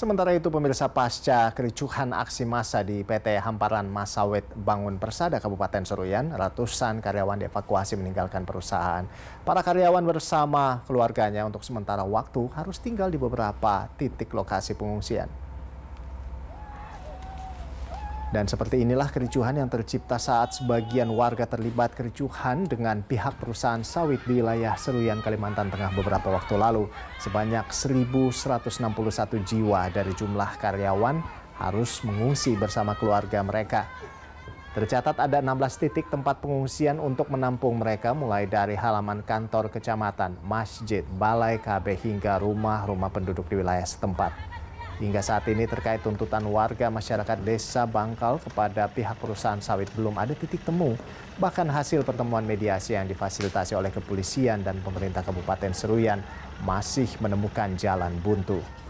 Sementara itu pemirsa pasca kericuhan aksi massa di PT Hamparan Masawit Bangun Persada Kabupaten Seruyan, ratusan karyawan dievakuasi meninggalkan perusahaan. Para karyawan bersama keluarganya untuk sementara waktu harus tinggal di beberapa titik lokasi pengungsian. Dan seperti inilah kericuhan yang tercipta saat sebagian warga terlibat kericuhan dengan pihak perusahaan sawit di wilayah Seruyan, Kalimantan Tengah beberapa waktu lalu. Sebanyak 1.161 jiwa dari jumlah karyawan harus mengungsi bersama keluarga mereka. Tercatat ada 16 titik tempat pengungsian untuk menampung mereka mulai dari halaman kantor kecamatan, masjid, balai KB hingga rumah-rumah penduduk di wilayah setempat. Hingga saat ini terkait tuntutan warga masyarakat desa Bangkal kepada pihak perusahaan sawit belum ada titik temu. Bahkan hasil pertemuan mediasi yang difasilitasi oleh kepolisian dan pemerintah Kabupaten Seruyan masih menemukan jalan buntu.